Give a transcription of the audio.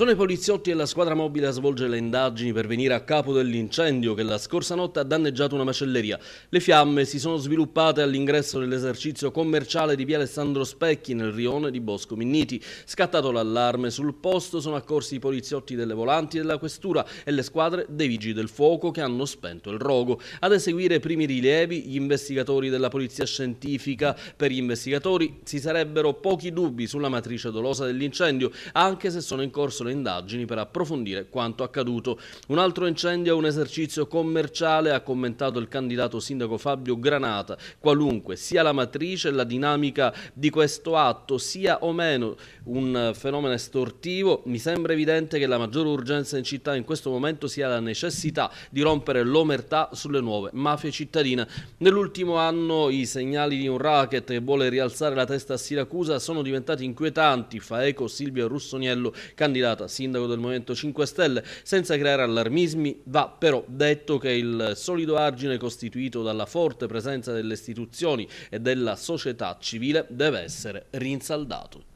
Sono i poliziotti e la squadra mobile a svolgere le indagini per venire a capo dell'incendio che la scorsa notte ha danneggiato una macelleria. Le fiamme si sono sviluppate all'ingresso dell'esercizio commerciale di via Alessandro Specchi nel rione di Bosco Minniti. Scattato l'allarme sul posto sono accorsi i poliziotti delle volanti della questura e le squadre dei vigili del fuoco che hanno spento il rogo. Ad eseguire i primi rilievi gli investigatori della polizia scientifica. Per gli investigatori si sarebbero pochi dubbi sulla matrice dolosa dell'incendio anche se sono in corso le le indagini per approfondire quanto accaduto. Un altro incendio è un esercizio commerciale, ha commentato il candidato sindaco Fabio Granata. Qualunque sia la matrice, la dinamica di questo atto, sia o meno un fenomeno estortivo, mi sembra evidente che la maggiore urgenza in città in questo momento sia la necessità di rompere l'omertà sulle nuove mafie cittadine. Nell'ultimo anno i segnali di un racket che vuole rialzare la testa a Siracusa sono diventati inquietanti, fa eco Silvio Russoniello, candidato candidata sindaco del Movimento 5 Stelle. Senza creare allarmismi va però detto che il solido argine costituito dalla forte presenza delle istituzioni e della società civile deve essere rinsaldato.